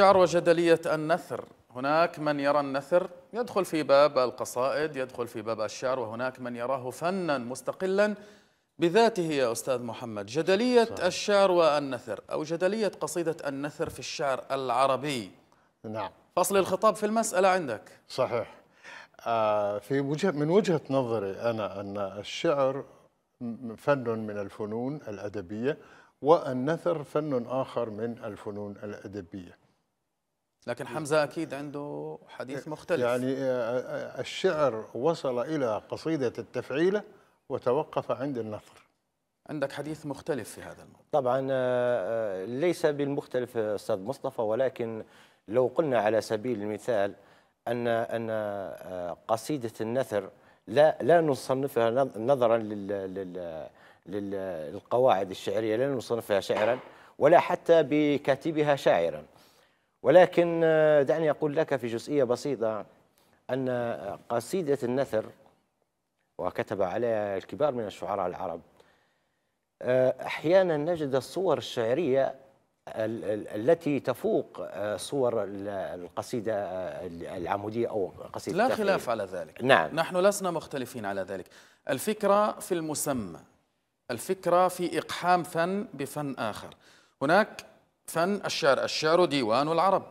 الشعر وجدلية النثر هناك من يرى النثر يدخل في باب القصائد يدخل في باب الشعر وهناك من يراه فنا مستقلا بذاته يا أستاذ محمد جدلية صحيح. الشعر والنثر أو جدلية قصيدة النثر في الشعر العربي نعم فصل الخطاب في المسألة عندك صحيح آه في وجه من وجهة نظري أنا أن الشعر فن من الفنون الأدبية والنثر فن آخر من الفنون الأدبية لكن حمزة أكيد عنده حديث مختلف يعني آه، آه، آه، الشعر وصل إلى قصيدة التفعيلة وتوقف عند النثر عندك حديث مختلف في هذا الموضوع طبعا ليس بالمختلف أستاذ مصطفى ولكن لو قلنا على سبيل المثال أن أن قصيدة النثر لا لا نصنفها نظرا للقواعد الشعرية لا نصنفها شعرا ولا حتى بكاتبها شاعرا ولكن آه، دعني أقول لك في جزئية بسيطة أن آه، قصيدة النثر وكتب عليها الكبار من الشعراء العرب آه، أحيانا نجد الصور الشعرية التي تفوق صور القصيدة العمودية أو قصيدة لا خلاف على ذلك نعم نحن لسنا مختلفين على ذلك الفكرة في المسمى الفكرة في إقحام فن بفن آخر هناك فن الشعر الشعر ديوان العرب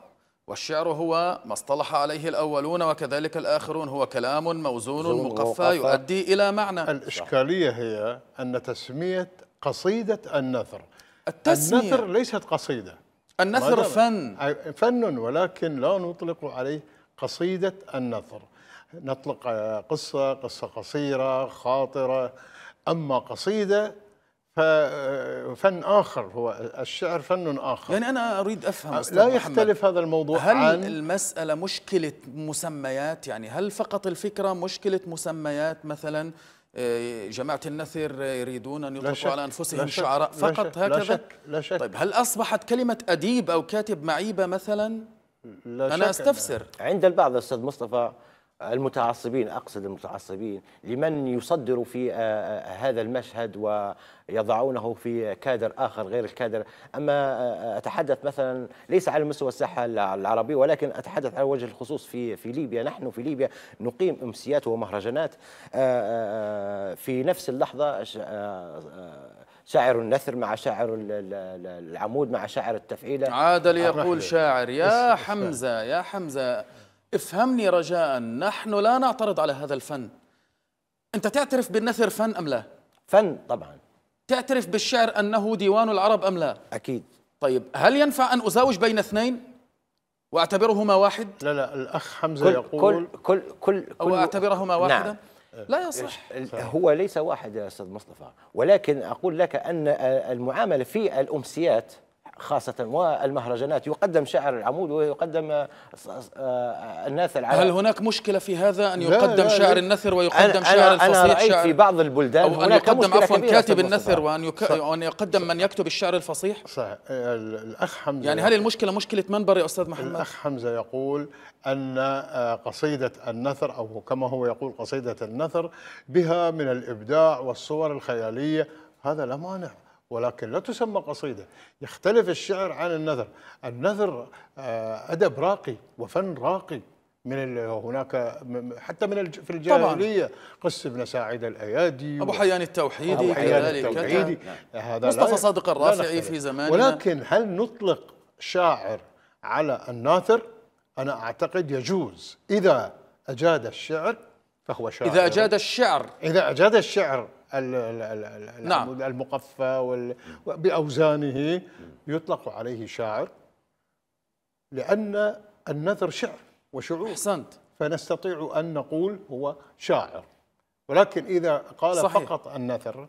والشعر هو ما اصطلح عليه الأولون وكذلك الآخرون هو كلام موزون مقفى يؤدي إلى معنى الإشكالية هي أن تسمية قصيدة النثر التسمية النثر ليست قصيدة النثر فن فن ولكن لا نطلق عليه قصيدة النثر نطلق قصة قصة قصيرة خاطرة أما قصيدة ففن اخر هو الشعر فن اخر يعني انا اريد افهم لا يختلف هذا الموضوع هل عن المساله مشكله مسميات يعني هل فقط الفكره مشكله مسميات مثلا آه، جماعة النثر يريدون أن يطلقوا على أنفسهم شعراء فقط لا هكذا لا شك لا شك طيب هل أصبحت كلمة أديب أو كاتب معيبة مثلا لا أنا أستفسر عند البعض أستاذ مصطفى المتعصبين أقصد المتعصبين لمن يصدر في آه، آه، هذا المشهد ويضعونه في كادر آخر غير الكادر أما آه، أتحدث مثلا ليس على مستوى الساحة العربية ولكن أتحدث على وجه الخصوص في في ليبيا نحن في ليبيا نقيم أمسيات ومهرجانات في نفس اللحظة شاعر النثر مع شاعر العمود مع شاعر التفعيلة عاد ليقول شاعر يا حمزة يا حمزة افهمني رجاء نحن لا نعترض على هذا الفن أنت تعترف بالنثر فن أم لا؟ فن طبعا تعترف بالشعر أنه ديوان العرب أم لا؟ أكيد طيب هل ينفع أن أزاوج بين اثنين؟ واعتبرهما واحد؟ لا لا الاخ حمزه كل يقول كل كل كل, كل او اعتبرهما نعم. واحدا؟ نعم لا يصح هو ليس واحد يا استاذ مصطفى ولكن اقول لك ان المعامله في الامسيات خاصة والمهرجانات يقدم شعر العمود ويقدم آه، آه، الناس على هل هناك مشكلة في هذا أن يقدم لا لا شعر النثر ويقدم أنا شعر الفصيح أنا رأيت شعر في بعض البلدان أو أن يقدم عفوا كاتب النثر وأن, يك... وأن يقدم من يكتب الشعر الفصيح صحيح الأخ حمزة يعني هل المشكلة مشكلة منبر يا أستاذ محمد؟ الأخ حمزة يقول أن آه، قصيدة النثر أو كما هو يقول قصيدة النثر بها من الإبداع والصور الخيالية هذا لا مانع ولكن لا تسمى قصيدة يختلف الشعر عن النثر النثر آه، أدب راقي وفن راقي من هناك حتى من في الجاهليه طبعاً. قس بن ساعد الايادي ابو حيان التوحيدي ابو حيان التوحيدي نعم. هذا مصطفى صادق الرافعي في زماننا ولكن هل نطلق شاعر على الناثر انا اعتقد يجوز اذا اجاد الشعر فهو شاعر اذا اجاد الشعر اذا اجاد الشعر نعم. المقفى وال... بأوزانه يطلق عليه شاعر لأن النثر شعر وشعور أحسنت فنستطيع أن نقول هو شاعر ولكن إذا قال صحيح. فقط النثر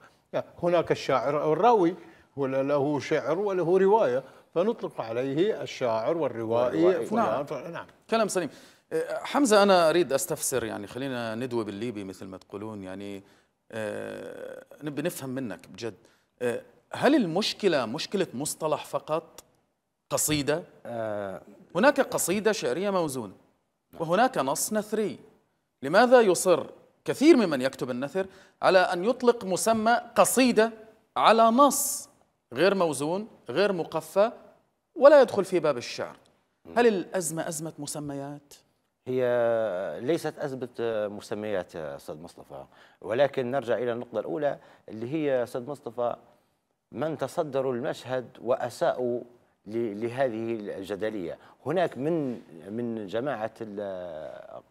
هناك الشاعر أو الراوي له شعر وله رواية فنطلق عليه الشاعر والروائي فلان نعم. نعم كلام سليم أه، حمزة أنا أريد أستفسر يعني خلينا ندوي بالليبي مثل ما تقولون يعني آه، نبي نفهم منك بجد آه، هل المشكلة مشكلة مصطلح فقط قصيدة آه. هناك قصيدة شعرية موزونة نعم. وهناك نص نثري لماذا يصر كثير ممن يكتب النثر على أن يطلق مسمى قصيدة على نص غير موزون غير مقفى ولا يدخل في باب الشعر هل الأزمة أزمة مسميات؟ هي ليست أثبت مسميات أستاذ مصطفى ولكن نرجع إلى النقطة الأولى اللي هي أستاذ مصطفى من تصدروا المشهد وأساءوا لهذه الجدلية هناك من من جماعة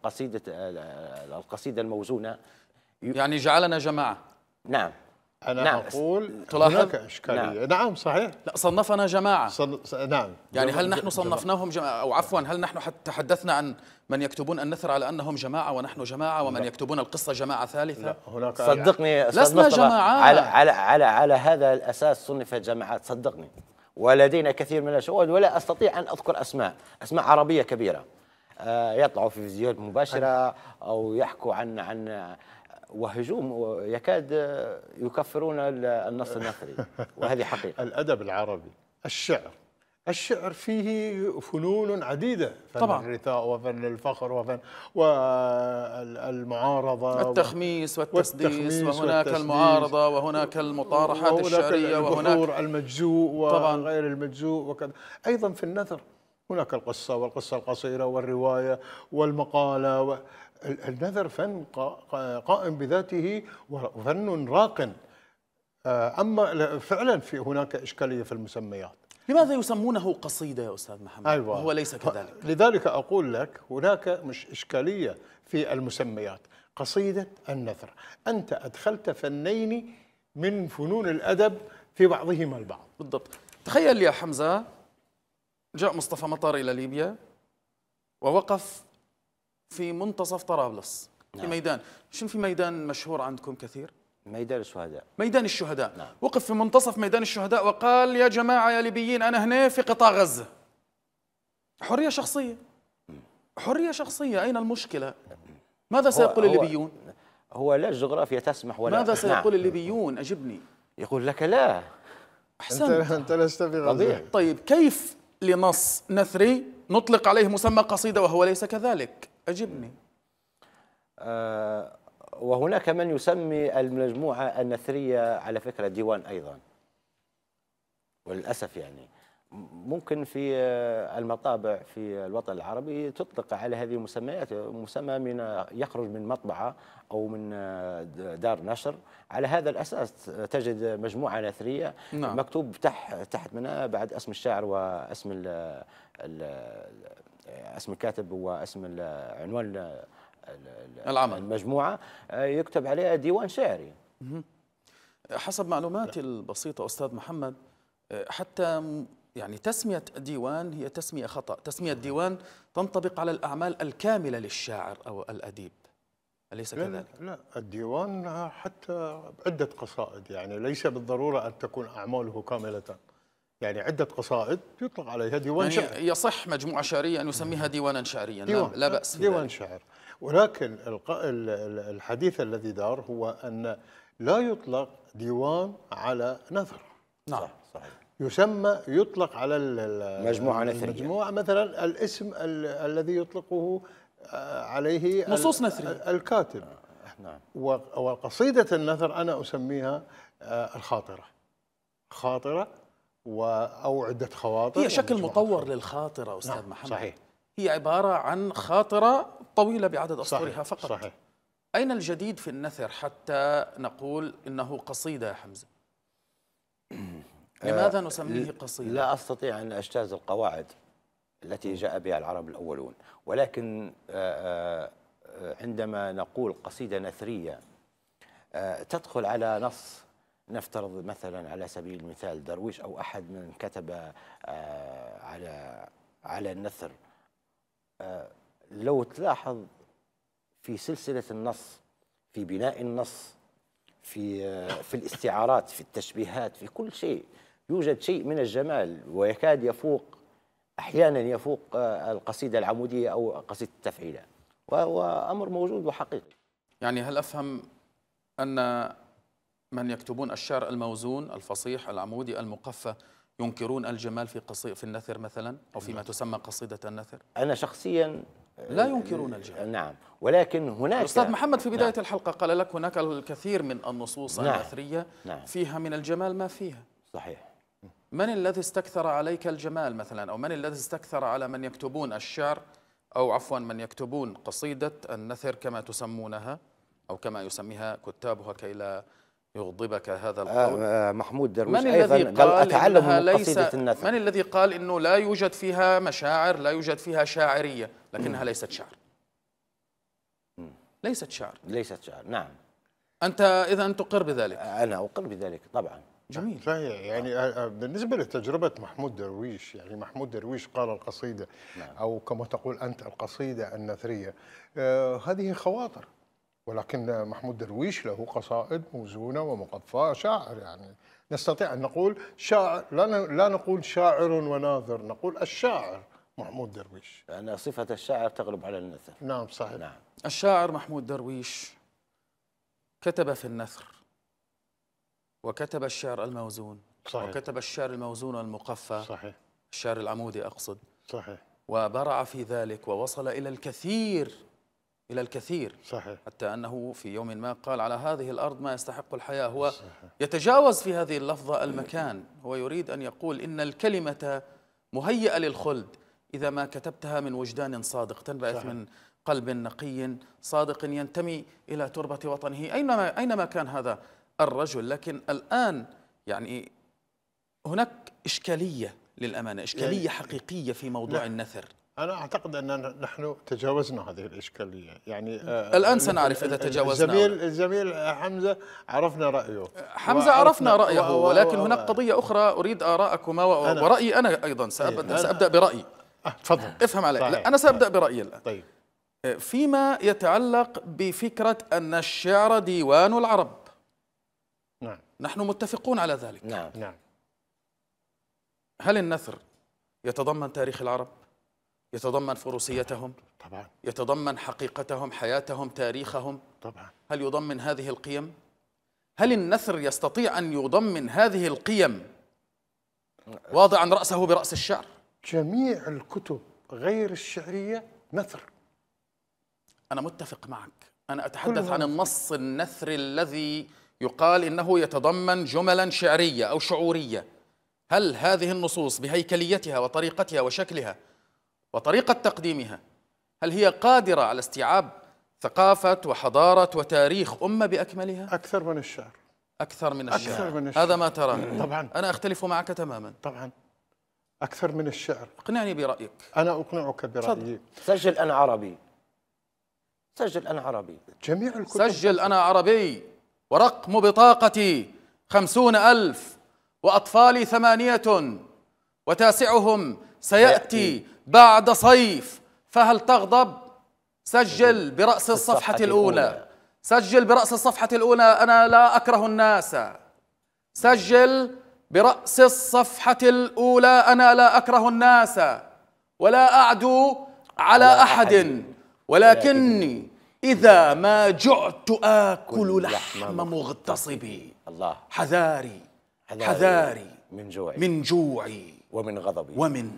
قصيدة القصيدة الموزونة يعني جعلنا جماعة نعم أنا نعم. أقول تلاحظ هناك إشكالية نعم. نعم صحيح لا صنفنا جماعة صن... نعم يعني هل نحن صنفناهم جماعة أو عفوا هل نحن تحدثنا عن من يكتبون النثر على أنهم جماعة ونحن جماعة ومن لا. يكتبون القصة جماعة ثالثة لا هناك صدقني لسنا جماعة على, على, على, على هذا الأساس صنفت جماعات صدقني ولدينا كثير من الشؤون ولا أستطيع أن أذكر أسماء أسماء عربية كبيرة آه، يطلعوا في فيديوهات مباشرة أو يحكوا عن عن وهجوم يكاد يكفرون النص النثري وهذه حقيقة الأدب العربي الشعر الشعر فيه فنون عديدة فن طبعا. الرثاء وفن الفخر وفن والمعارضة التخميس والتسديس والتخميس وهناك والتسديس المعارضة وهناك المطارحات الشعرية وهناك المجزوء وغير المجزوء وكذا أيضا في النثر هناك القصة والقصة القصيرة والرواية والمقالة النذر فن قائم بذاته وفن راق آه، اما فعلا في هناك اشكاليه في المسميات لماذا يسمونه قصيده يا استاذ محمد أيوة. هو ليس كذلك لذلك اقول لك هناك مش اشكاليه في المسميات قصيده النثر انت ادخلت فنين من فنون الادب في بعضهما البعض بالضبط تخيل يا حمزه جاء مصطفى مطار الى ليبيا ووقف في منتصف طرابلس نعم. في ميدان شنو في ميدان مشهور عندكم كثير ميدان الشهداء ميدان الشهداء نعم. وقف في منتصف ميدان الشهداء وقال يا جماعة يا ليبيين أنا هنا في قطاع غزة حرية شخصية حرية شخصية أين المشكلة ماذا سيقول هو الليبيون هو لا الجغرافيا تسمح ولا ماذا نعم. سيقول نعم. الليبيون أجبني يقول لك لا أحسنت أنت لست في غزة طيب كيف لنص نثري نطلق عليه مسمى قصيدة وهو ليس كذلك أجبني آه، وهناك من يسمي المجموعة النثرية على فكرة ديوان أيضا وللأسف يعني ممكن في آه، المطابع في الوطن العربي تطلق على هذه المسميات مسمى من آه، يخرج من مطبعة أو من دار نشر على هذا الأساس تجد مجموعة نثرية نعم. مكتوب تحت منها بعد اسم الشاعر واسم الـ الـ اسم الكاتب واسم عنوان العمل المجموعه آه، يكتب عليها ديوان شعري حسب معلوماتي البسيطه استاذ محمد آه، حتى يعني تسمية ديوان هي تسمية خطأ تسمية ديوان تنطبق على الأعمال الكاملة للشاعر أو الأديب أليس لا كذلك؟ لا الديوان حتى عدة قصائد يعني ليس بالضرورة أن تكون أعماله كاملة يعني عدة قصائد يطلق عليها ديوان يعني شعر يصح مجموعة شعرية أن يسميها ديوانا شعريا ديوان. لا بأس ديوان شعر ولكن الحديث الذي دار هو أن لا يطلق ديوان على نثر نعم صح صحيح يسمى يطلق على مجموعة نثرية مجموعة مثلا الاسم الذي يطلقه آه، عليه نصوص نثرية الكاتب آه، نعم وقصيدة النثر أنا أسميها آه، الخاطرة خاطرة أو عدة خواطر هي شكل مطور للخاطرة أستاذ نعم محمد صحيح هي عبارة عن خاطرة طويلة بعدد أسطرها فقط صحيح أين الجديد في النثر حتى نقول إنه قصيدة يا حمزة؟ لماذا آه، نسميه قصيدة؟ لا أستطيع أن أجتاز القواعد التي جاء بها العرب الأولون ولكن آه، آه، عندما نقول قصيدة نثرية تدخل على نص نفترض مثلا على سبيل المثال درويش أو أحد من كتب آه، على على النثر آه، لو تلاحظ في سلسلة النص في بناء النص في آه، في الاستعارات في التشبيهات في كل شيء يوجد شيء من الجمال ويكاد يفوق احيانا يفوق القصيده العموديه او قصيده التفعيله وامر موجود وحقيقي يعني هل افهم ان من يكتبون الشعر الموزون الفصيح العمودي المقفى ينكرون الجمال في قصيدة في النثر مثلا او فيما نعم. تسمى قصيده النثر انا شخصيا لا آه، ينكرون الجمال نعم ولكن هناك استاذ محمد في نعم. بدايه نعم. الحلقه قال لك هناك الكثير من النصوص نعم. النثريه نعم. فيها من الجمال ما فيها صحيح من الذي استكثر عليك الجمال مثلا او من الذي استكثر على من يكتبون الشعر او عفوا من يكتبون قصيده النثر كما تسمونها او كما يسميها كتابها كي لا يغضبك هذا آه، القول آه، محمود درويش من أيضا الذي قال أتعلم من ليس النثر من الذي قال أنه لا يوجد فيها مشاعر لا يوجد فيها شاعرية لكنها ليست شعر ليست شعر ليست شعر نعم أنت إذا تقر بذلك آه، أنا أقر بذلك طبعا جميل نعم. صحيح يعني بالنسبه لتجربه محمود درويش يعني محمود درويش قال القصيده نعم. او كما تقول انت القصيده النثريه آه هذه خواطر ولكن محمود درويش له قصائد موزونة ومقفاة شاعر يعني نستطيع أن نقول شاعر لا, لا نقول شاعر وناظر نقول الشاعر محمود درويش يعني صفة الشاعر تغلب على النثر نعم صحيح نعم. الشاعر محمود درويش كتب في النثر وكتب الشعر الموزون صحيح. وكتب الشعر الموزون المقفى صحيح الشعر العمودي أقصد صحيح وبرع في ذلك ووصل إلى الكثير إلى الكثير صحيح. حتى أنه في يوم ما قال على هذه الأرض ما يستحق الحياة هو صحيح. يتجاوز في هذه اللفظة المكان هو يريد أن يقول إن الكلمة مهيئة للخلد إذا ما كتبتها من وجدان صادق تنبعث صحيح. من قلب نقي صادق ينتمي إلى تربة وطنه أينما, أينما كان هذا الرجل لكن الآن يعني هناك إشكالية للأمانة إشكالية يعني حقيقية في موضوع لا. النثر أنا أعتقد أننا نحن تجاوزنا هذه الإشكالية يعني آه، الآن سنعرف إذا تجاوزنا الزميل, الزميل حمزة عرفنا رأيه حمزة عرفنا رأيه ولكن هناك قضية أخرى أريد آراءكما ورأيي أنا أيضا طيب، أنا... سأبدأ برأيي آه، تفضل افهم علي لا أنا سأبدأ برأيي الآن طيب آه، فيما يتعلق بفكرة أن الشعر ديوان العرب نعم نحن متفقون على ذلك نعم نعم هل النثر يتضمن تاريخ العرب؟ يتضمن فروسيتهم طبعا يتضمن حقيقتهم حياتهم تاريخهم طبعا هل يضمن هذه القيم هل النثر يستطيع أن يضمن هذه القيم واضعا رأسه برأس الشعر جميع الكتب غير الشعرية نثر أنا متفق معك أنا أتحدث عن النص النثر الذي يقال إنه يتضمن جملا شعرية أو شعورية هل هذه النصوص بهيكليتها وطريقتها وشكلها وطريقة تقديمها هل هي قادرة على استيعاب ثقافة وحضارة وتاريخ أمة بأكملها؟ أكثر من الشعر أكثر من الشعر, أكثر من الشعر. هذا ما ترى طبعا أنا أختلف معك تماما طبعا أكثر من الشعر اقنعني برأيك أنا أقنعك برأيي سجل أنا عربي سجل أنا عربي جميع الكتب سجل أنا عربي ورقم بطاقتي خمسون ألف وأطفالي ثمانية وتاسعهم سيأتي بعد صيف فهل تغضب سجل برأس الصفحة الأولى سجل برأس الصفحة الأولى أنا لا أكره الناس سجل برأس الصفحة الأولى أنا لا أكره الناس ولا أعدو على أحد ولكني إذا ما جعت آكل لحم مغتصبي الله حذاري حذاري من جوعي من جوعي ومن غضبي ومن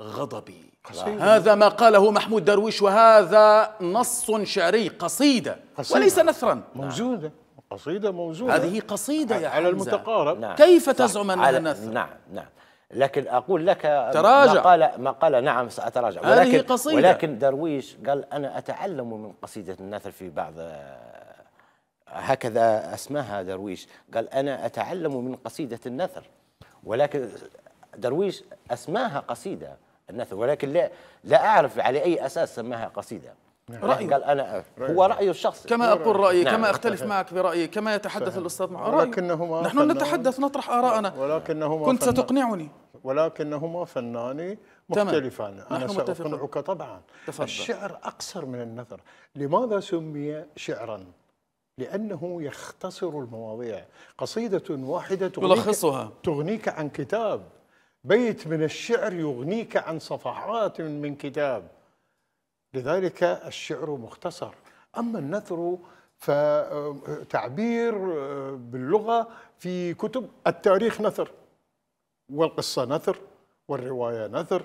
غضبي قصيدة. هذا ما قاله محمود درويش وهذا نص شعري قصيدة, قصيدة. وليس نثرا موجودة نعم. قصيدة موجودة هذه قصيدة يا على المتقارب نعم. كيف تزعم أنها نثر نعم نعم لكن أقول لك تراجع ما قال, ما قال نعم سأتراجع ولكن, هذه قصيدة. ولكن درويش قال أنا أتعلم من قصيدة النثر في بعض هكذا أسماها درويش قال انا اتعلم من قصيده النثر ولكن درويش اسماها قصيده النثر ولكن لا لا أعرف على أي أساس سماها قصيدة نعم. رأيه قال أنا رأيه. هو رأي الشخصي كما أقول رأيي نعم. كما أختلف معك برأيي كما يتحدث فهم. الأستاذ مع ولكنهما نحن نتحدث نطرح آراءنا ولكنهما كنت فنان. ستقنعني ولكنهما فنان مختلفان أنا سأقنعك طبعا تفضل. الشعر أقصر من النثر لماذا سمي شعرا؟ لأنه يختصر المواضيع قصيدة واحدة تغنيك, يلخصها. تغنيك عن كتاب بيت من الشعر يغنيك عن صفحات من كتاب لذلك الشعر مختصر أما النثر فتعبير باللغة في كتب التاريخ نثر والقصة نثر والرواية نثر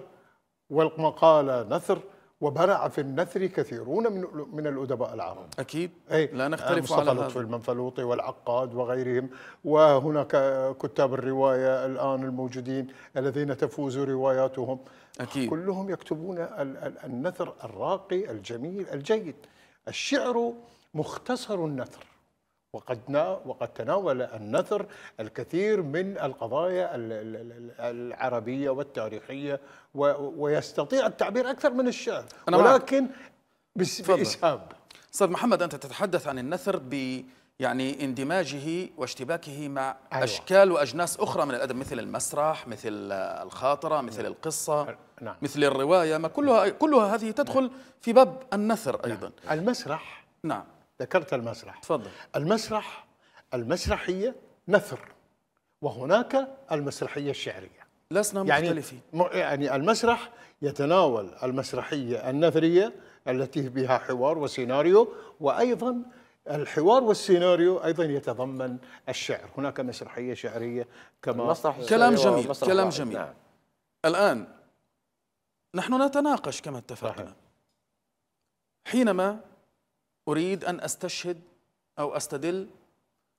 والمقالة نثر وبرع في النثر كثيرون من من الادباء العرب اكيد أي لا نختلف آه، على هذا لطفي المنفلوطي والعقاد وغيرهم وهناك كتاب الروايه الان الموجودين الذين تفوز رواياتهم أكيد. كلهم يكتبون النثر الراقي الجميل الجيد الشعر مختصر النثر وقد وقد تناول النثر الكثير من القضايا العربيه والتاريخيه ويستطيع التعبير اكثر من الشعر ولكن باسهاب استاذ محمد انت تتحدث عن النثر ب يعني اندماجه واشتباكه مع أيوة. اشكال واجناس اخرى من الادب مثل المسرح مثل الخاطره مثل نعم. القصه نعم. مثل الروايه ما كلها كلها هذه تدخل نعم. في باب النثر ايضا نعم. المسرح نعم ذكرت المسرح تفضل المسرح المسرحيه نثر وهناك المسرحيه الشعريه لسنا يعني مختلفين يعني المسرح يتناول المسرحيه النثريه التي بها حوار وسيناريو وايضا الحوار والسيناريو ايضا يتضمن الشعر هناك مسرحيه شعريه كما كلام جميل كلام جميل نعم. الان نحن نتناقش كما اتفقنا صحيح. حينما أريد أن أستشهد أو أستدل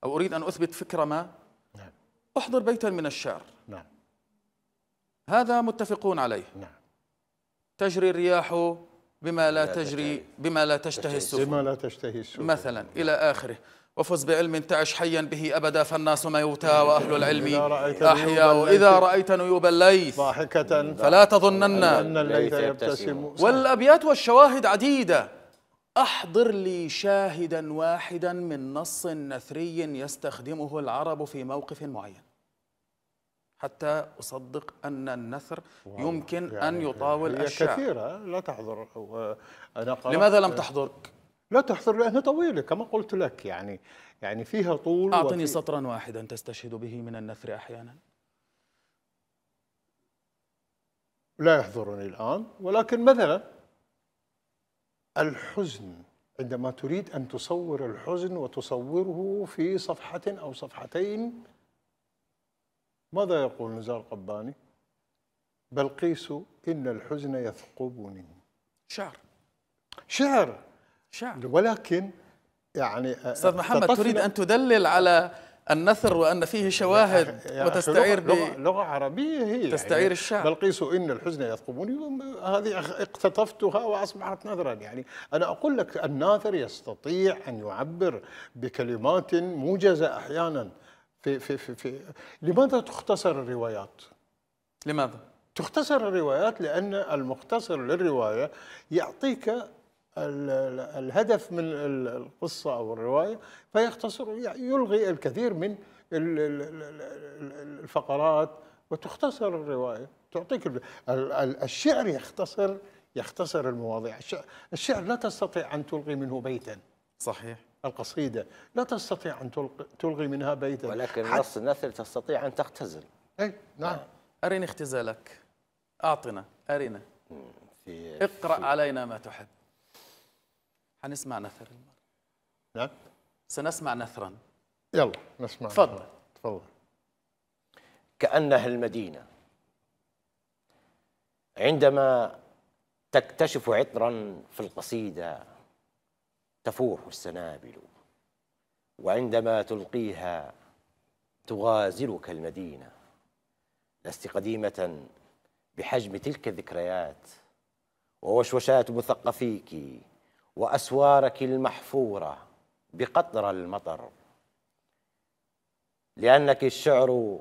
أو أريد أن أثبت فكرة ما نعم. أحضر بيتا من الشعر نعم. هذا متفقون عليه نعم. تجري الرياح بما لا, تجري بما لا تشتهي السفن بما لا تشتهي السفن مثلا نعم. إلى آخره وفز بعلم تعش حيا به أبدا فالناس موتى وأهل العلم أحياء إذا رأيت نيوب الليث ضاحكة فلا تظنن أن الليث يبتسم والأبيات والشواهد عديدة أحضر لي شاهدا واحدا من نص نثري يستخدمه العرب في موقف معين حتى أصدق أن النثر يمكن يعني أن يطاول هي الشعر كثيرة لا تحضر أنا لماذا لم تحضرك؟ لا تحضر لأنها طويلة كما قلت لك يعني يعني فيها طول أعطني وفي... سطرا واحدا تستشهد به من النثر أحيانا لا يحضرني الآن ولكن مثلا الحزن عندما تريد أن تصور الحزن وتصوره في صفحة أو صفحتين ماذا يقول نزار قباني بل قيسوا إن الحزن يثقبني شعر شعر شعر ولكن يعني استاذ محمد تريد ان تدلل على النثر وأن فيه شواهد وتستعير لغة, لغة عربية هي يعني تستعير يعني الشعر بلقيس إن الحزن يثقبني هذه اقتطفتها وأصبحت نثرا يعني أنا أقول لك الناثر يستطيع أن يعبر بكلمات موجزة أحيانا في في في, في لماذا تختصر الروايات؟ لماذا؟ تختصر الروايات لأن المختصر للرواية يعطيك الهدف من القصة أو الرواية فيختصر يعني يلغي الكثير من الفقرات وتختصر الرواية تعطيك الشعر يختصر يختصر المواضيع الشعر لا تستطيع أن تلغي منه بيتا صحيح القصيدة لا تستطيع أن تلغي منها بيتا ولكن نص النثر تستطيع أن تختزل أي نعم أرني اختزالك أعطنا أرنا اقرأ علينا ما تحب حنسمع نثر المرة نعم سنسمع نثرا يلا نسمع تفضل تفضل كأنها المدينة عندما تكتشف عطرا في القصيدة تفوح السنابل وعندما تلقيها تغازلك المدينة لست قديمة بحجم تلك الذكريات ووشوشات مثقفيك وأسوارك المحفورة بقطر المطر لأنك الشعر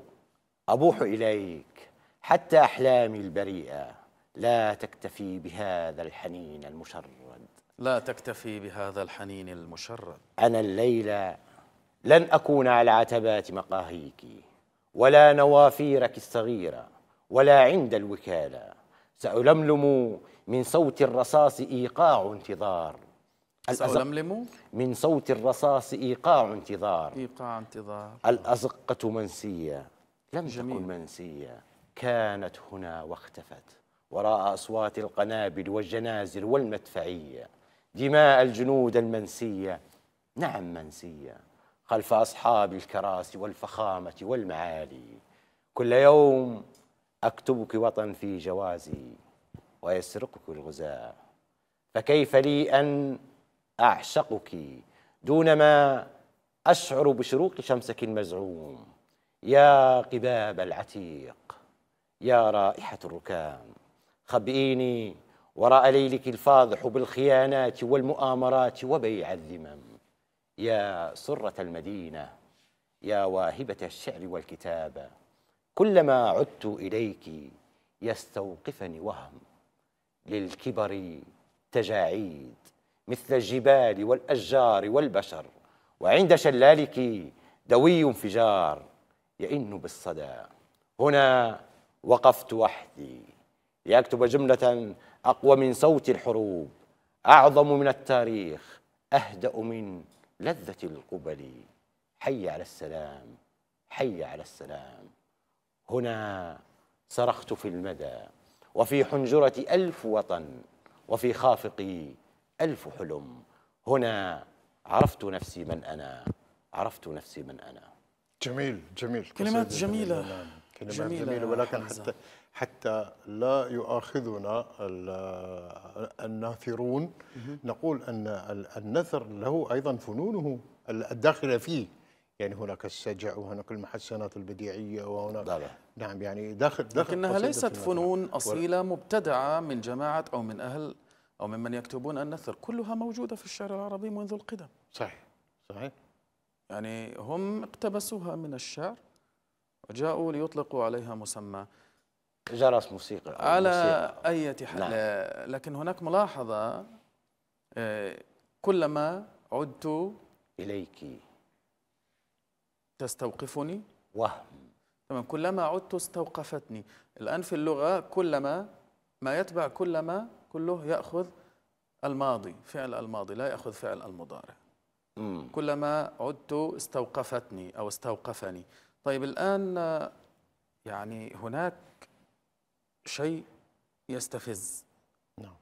أبوح إليك حتى أحلامي البريئة لا تكتفي بهذا الحنين المشرد لا تكتفي بهذا الحنين المشرد أنا الليلة لن أكون على عتبات مقاهيك ولا نوافيرك الصغيرة ولا عند الوكالة سألملم من صوت الرصاص إيقاع انتظار الأزلملم من صوت الرصاص إيقاع انتظار إيقاع انتظار الأزقة منسية لم جميل. تكن منسية كانت هنا واختفت وراء أصوات القنابل والجنازل والمدفعية دماء الجنود المنسية نعم منسية خلف أصحاب الكراسي والفخامة والمعالي كل يوم أكتبك وطن في جوازي ويسرقك الغزاة فكيف لي أن أعشقك دونما أشعر بشروق شمسك المزعوم يا قباب العتيق يا رائحة الركام خبئيني وراء ليلك الفاضح بالخيانات والمؤامرات وبيع الذمم يا سرة المدينة يا واهبة الشعر والكتابة كلما عدت إليك يستوقفني وهم للكبر تجاعيد مثل الجبال والأشجار والبشر وعند شلالك دوي انفجار يئن بالصدى هنا وقفت وحدي لأكتب جملة أقوى من صوت الحروب أعظم من التاريخ أهدأ من لذة القبل حي على السلام حي على السلام هنا صرخت في المدى وفي حنجرة ألف وطن وفي خافقي ألف حلم هنا عرفت نفسي من أنا عرفت نفسي من أنا جميل جميل كلمات جميلة كلمات جميلة, جميلة ولكن حمزة. حتى حتى لا يؤاخذنا الناثرون نقول أن النثر له أيضا فنونه الداخلة فيه يعني هناك السجع وهناك المحسنات البديعيه وهناك لا لا. نعم يعني داخل داخل لكنها ليست فنون اصيله مبتدعه من جماعه او من اهل أو ممن يكتبون النثر كلها موجودة في الشعر العربي منذ القدم صحيح صحيح يعني هم اقتبسوها من الشعر وجاءوا ليطلقوا عليها مسمى جرس موسيقى على أي حال نعم. لكن هناك ملاحظة آه، كلما عدت إليك تستوقفني وهم تمام كلما عدت استوقفتني الآن في اللغة كلما ما يتبع كلما كله يأخذ الماضي فعل الماضي لا يأخذ فعل المضارع مم. كلما عدت استوقفتني أو استوقفني طيب الآن يعني هناك شيء يستفز نعم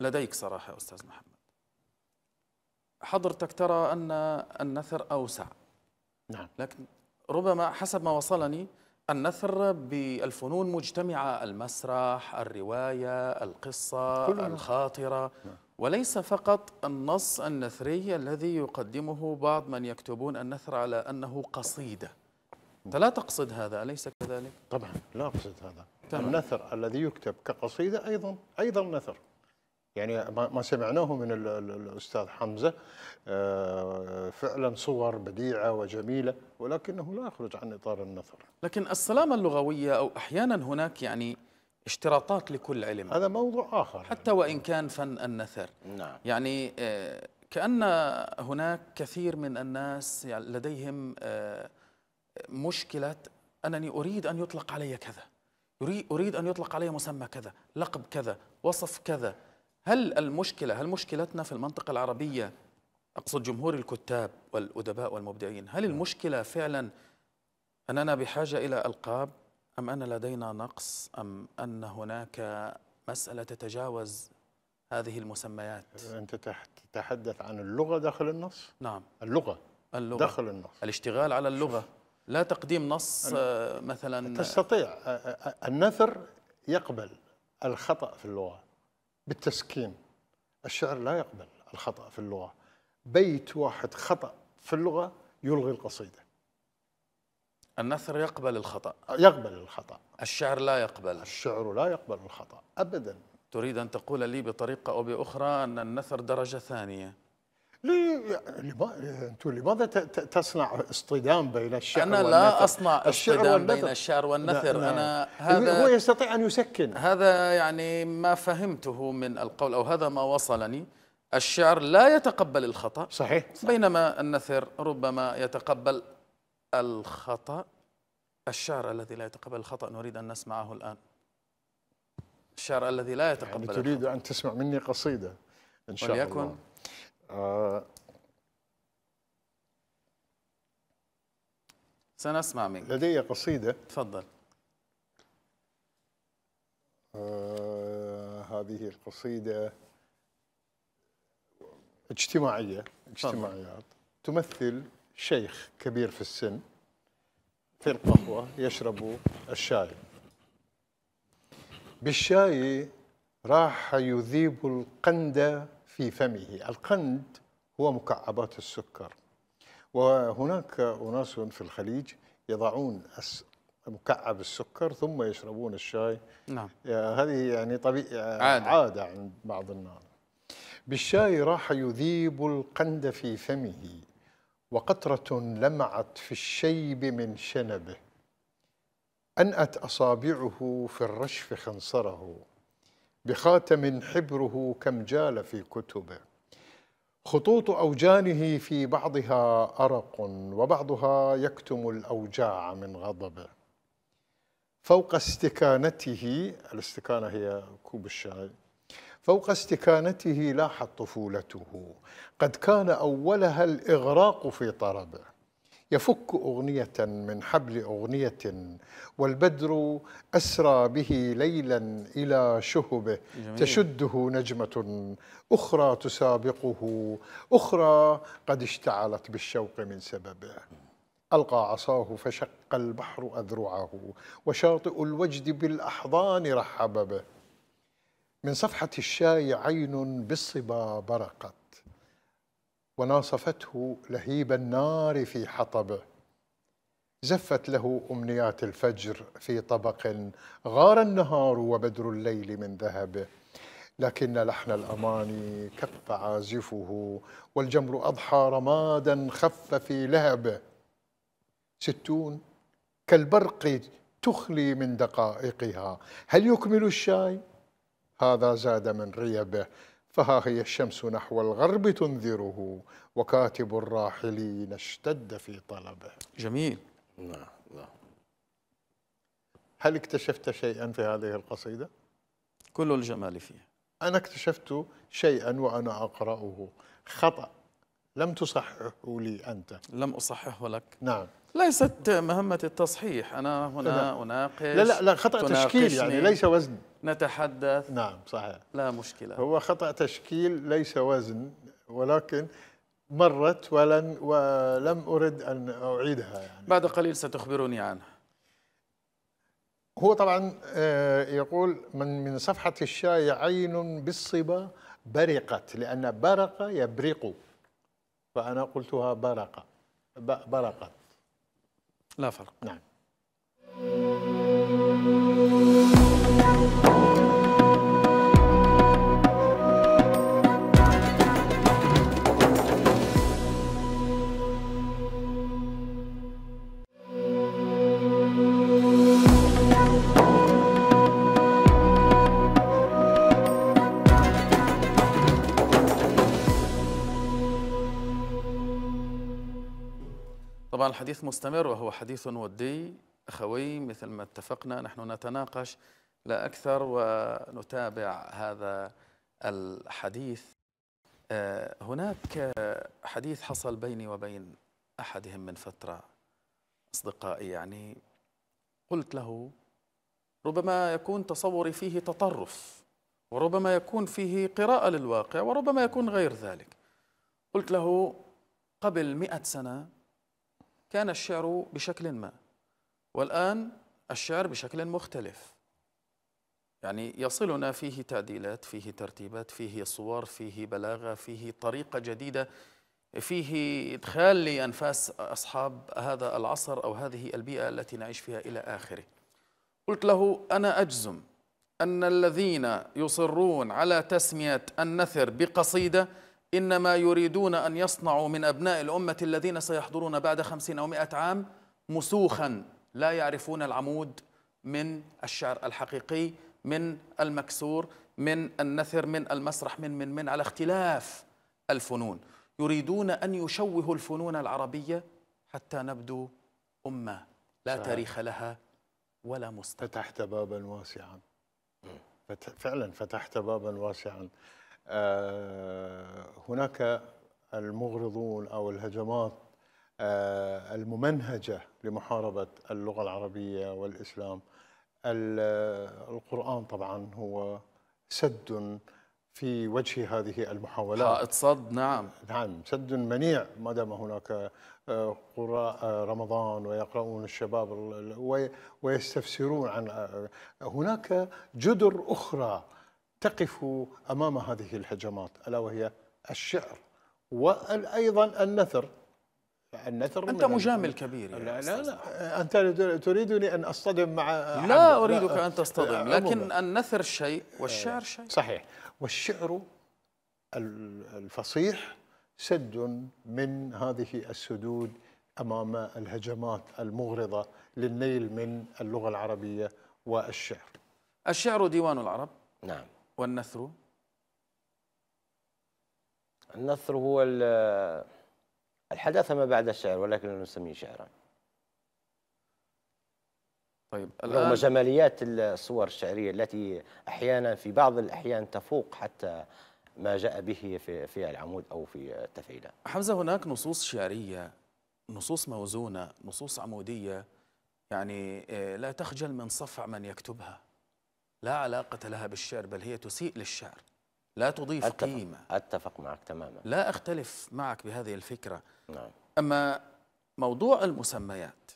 لديك صراحة أستاذ محمد حضرتك ترى أن النثر أوسع نعم لكن ربما حسب ما وصلني النثر بالفنون مجتمعة المسرح الرواية القصة الخاطرة نعم. وليس فقط النص النثري الذي يقدمه بعض من يكتبون النثر على أنه قصيدة أنت لا تقصد هذا أليس كذلك؟ طبعا لا أقصد هذا تمام. النثر الذي يكتب كقصيدة أيضا أيضا نثر يعني ما سمعناه من الاستاذ حمزه آه، فعلا صور بديعه وجميله ولكنه لا يخرج عن اطار النثر. لكن السلامه اللغويه او احيانا هناك يعني اشتراطات لكل علم. هذا موضوع اخر. حتى وان كان فن النثر. نعم. يعني آه، كان هناك كثير من الناس يعني لديهم آه، مشكله انني اريد ان يطلق علي كذا. اريد ان يطلق علي مسمى كذا، لقب كذا، وصف كذا. هل المشكلة هل مشكلتنا في المنطقة العربية أقصد جمهور الكتاب والأدباء والمبدعين هل المشكلة فعلا أننا بحاجة إلى ألقاب أم أن لدينا نقص أم أن هناك مسألة تتجاوز هذه المسميات أنت تتحدث عن اللغة داخل النص نعم اللغة, اللغة. داخل النص الاشتغال على اللغة لا تقديم نص مثلا تستطيع النثر يقبل الخطأ في اللغة بالتسكين الشعر لا يقبل الخطأ في اللغة بيت واحد خطأ في اللغة يلغي القصيدة النثر يقبل الخطأ يقبل الخطأ الشعر لا يقبل الشعر لا يقبل الخطأ أبدا تريد أن تقول لي بطريقة أو بأخرى أن النثر درجة ثانية انتم لماذا تصنع اصطدام بين الشعر انا والنثر؟ لا اصنع اصطدام بين الشعر والنثر لا انا هذا هو يستطيع ان يسكن هذا يعني ما فهمته من القول او هذا ما وصلني الشعر لا يتقبل الخطا صحيح, صحيح. بينما النثر ربما يتقبل الخطا الشعر الذي لا يتقبل الخطا نريد ان نسمعه الان الشعر الذي لا يتقبل يعني تريد الخطأ. ان تسمع مني قصيده ان شاء وليكن الله سنسمع منك لدي قصيدة تفضل آه هذه القصيدة اجتماعية اجتماعيات تمثل شيخ كبير في السن في القهوة يشرب الشاي بالشاي راح يذيب القند في فمه القند هو مكعبات السكر وهناك أناس في الخليج يضعون مكعب السكر ثم يشربون الشاي نعم هذه يعني طبيعي آه، عادة. عادة عند بعض الناس بالشاي راح يذيب القند في فمه وقطرة لمعت في الشيب من شنبه أنأت أصابعه في الرشف خنصره بخاتم حبره كم جال في كتبه خطوط أوجانه في بعضها أرق وبعضها يكتم الأوجاع من غضبه فوق استكانته الاستكانة هي كوب الشاي فوق استكانته لاحت طفولته قد كان أولها الإغراق في طربه يفك أغنية من حبل أغنية والبدر أسرى به ليلا إلى شهبه جميل. تشده نجمة أخرى تسابقه أخرى قد اشتعلت بالشوق من سببه ألقى عصاه فشق البحر أذرعه وشاطئ الوجد بالأحضان رحب به من صفحة الشاي عين بالصبا برقت وناصفته لهيب النار في حطبه زفت له امنيات الفجر في طبق غار النهار وبدر الليل من ذهبه لكن لحن الأماني كف عازفه والجمر اضحى رمادا خف في لهبه ستون كالبرق تخلي من دقائقها هل يكمل الشاي هذا زاد من ريبه فها هي الشمس نحو الغرب تنذره وكاتب الراحلين اشتد في طلبه جميل نعم نعم هل اكتشفت شيئا في هذه القصيدة؟ كل الجمال فيها أنا اكتشفت شيئا وأنا أقرأه خطأ لم تصححه لي أنت لم أصححه لك نعم ليست مهمة التصحيح أنا هنا أناقش لا لا لا خطأ تشكيل يعني ليس وزن نتحدث نعم صحيح لا مشكلة هو خطأ تشكيل ليس وزن ولكن مرت ولن ولم أرد أن أعيدها يعني بعد قليل ستخبرني عنها هو طبعا آه، يقول من من صفحة الشاي عين بالصبا برقت لأن برق يبرق فأنا قلتها برق برقت لا فرق نعم الحديث مستمر وهو حديث ودي أخوي مثل ما اتفقنا نحن نتناقش لا أكثر ونتابع هذا الحديث آه، هناك حديث حصل بيني وبين أحدهم من فترة أصدقائي يعني قلت له ربما يكون تصوري فيه تطرف وربما يكون فيه قراءة للواقع وربما يكون غير ذلك قلت له قبل مئة سنة كان الشعر بشكل ما والآن الشعر بشكل مختلف يعني يصلنا فيه تعديلات فيه ترتيبات فيه صور فيه بلاغة فيه طريقة جديدة فيه إدخال لأنفاس أصحاب هذا العصر أو هذه البيئة التي نعيش فيها إلى آخره قلت له أنا أجزم أن الذين يصرون على تسمية النثر بقصيدة إنما يريدون أن يصنعوا من أبناء الأمة الذين سيحضرون بعد خمسين أو مئة عام مسوخا لا يعرفون العمود من الشعر الحقيقي من المكسور من النثر من المسرح من من من على اختلاف الفنون يريدون أن يشوهوا الفنون العربية حتى نبدو أمة لا تاريخ لها ولا مستقبل فتحت بابا واسعا فعلا فتحت بابا واسعا آه، هناك المغرضون او الهجمات آه، الممنهجه لمحاربه اللغه العربيه والاسلام القران طبعا هو سد في وجه هذه المحاولات حائط صد نعم نعم سد منيع ما دام هناك آه، قراء رمضان ويقرؤون الشباب ويستفسرون عن هناك جدر اخرى تقف امام هذه الهجمات الا وهي الشعر وايضا النثر النثر انت مجامل كبير يعني لا لا, لا انت تريدني ان اصطدم مع لا اريدك ان تصطدم لكن النثر شيء والشعر آه، شيء صحيح والشعر الفصيح سد من هذه السدود امام الهجمات المغرضه للنيل من اللغه العربيه والشعر الشعر ديوان العرب نعم والنثر النثر هو الحداثة ما بعد الشعر ولكن لا نسميه شعرا طيب رغم جماليات الصور الشعرية التي أحيانا في بعض الأحيان تفوق حتى ما جاء به في, في العمود أو في التفعيلة حمزة هناك نصوص شعرية نصوص موزونة نصوص عمودية يعني آه، لا تخجل من صفع من يكتبها لا علاقة لها بالشعر بل هي تسيء للشعر لا تضيف أتفق قيمة أتفق معك تماما لا أختلف معك بهذه الفكرة نعم. أما موضوع المسميات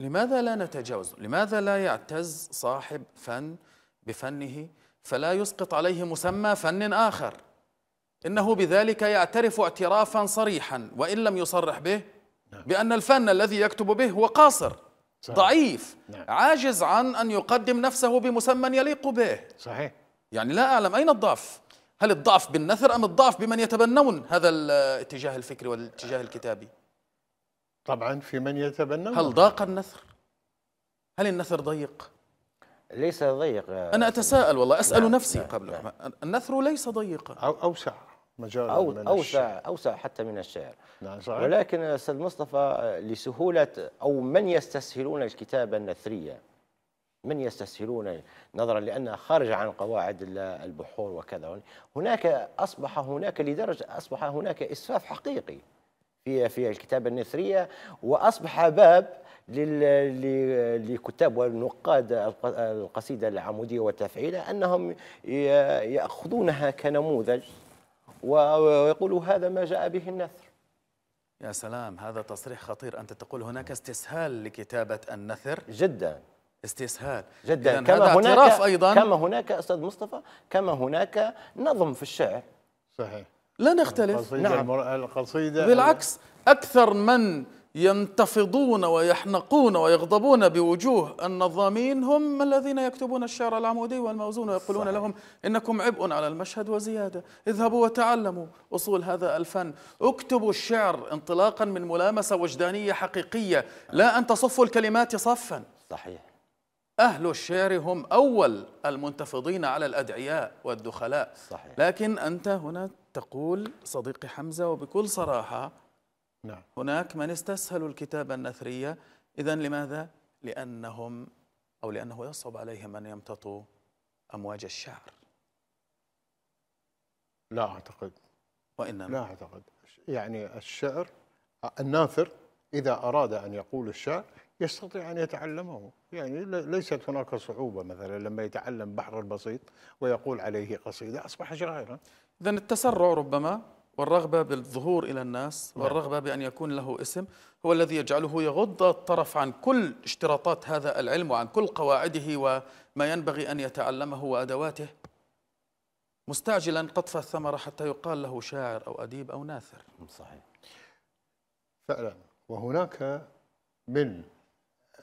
لماذا لا نتجاوز لماذا لا يعتز صاحب فن بفنه فلا يسقط عليه مسمى فن آخر إنه بذلك يعترف اعترافا صريحا وإن لم يصرح به نعم. بأن الفن الذي يكتب به هو قاصر صحيح. ضعيف نعم. عاجز عن أن يقدم نفسه بمسمى يليق به صحيح يعني لا أعلم أين الضعف هل الضعف بالنثر أم الضعف بمن يتبنون هذا الاتجاه الفكري والاتجاه الكتابي طبعا في من يتبنون هل ضاق النثر هل النثر ضيق ليس ضيق أنا أتساءل والله أسأل لا نفسي لا قبل لا. النثر ليس ضيقا أو أوسع مجال أو من أوسع, الشعر. أوسع حتى من الشعر نعم صحيح. ولكن أستاذ مصطفى لسهولة أو من يستسهلون الكتابة النثرية من يستسهلون نظرا لأنها خارجة عن قواعد البحور وكذا هناك أصبح هناك لدرجة أصبح هناك إسفاف حقيقي في في الكتابة النثرية وأصبح باب لكتاب والنقاد القصيدة العمودية والتفعيلة أنهم يأخذونها كنموذج ويقول هذا ما جاء به النثر يا سلام هذا تصريح خطير أنت تقول هناك استسهال لكتابة النثر جدا استسهال جدا كما هناك أيضا كما هناك أستاذ مصطفى كما هناك نظم في الشعر صحيح لا نختلف القصيدة نعم القصيدة بالعكس أكثر من ينتفضون ويحنقون ويغضبون بوجوه النظامين هم الذين يكتبون الشعر العمودي والموزون ويقولون صحيح. لهم إنكم عبء على المشهد وزيادة اذهبوا وتعلموا أصول هذا الفن اكتبوا الشعر انطلاقا من ملامسة وجدانية حقيقية لا أن تصفوا الكلمات صفا صحيح أهل الشعر هم أول المنتفضين على الأدعياء والدخلاء صحيح. لكن أنت هنا تقول صديقي حمزة وبكل صراحة نعم. هناك من استسهلوا الكتابة النثرية إذا لماذا؟ لأنهم أو لأنه يصعب عليهم أن يمتطوا أمواج الشعر لا أعتقد وإنما لا أعتقد يعني الشعر الناثر إذا أراد أن يقول الشعر يستطيع أن يتعلمه يعني ليست هناك صعوبة مثلا لما يتعلم بحر البسيط ويقول عليه قصيدة أصبح شاعرا إذا التسرع ربما والرغبة بالظهور إلى الناس نعم. والرغبة بأن يكون له اسم هو الذي يجعله يغض الطرف عن كل اشتراطات هذا العلم وعن كل قواعده وما ينبغي أن يتعلمه وأدواته مستعجلا قطف الثمرة حتى يقال له شاعر أو أديب أو ناثر صحيح فعلا وهناك من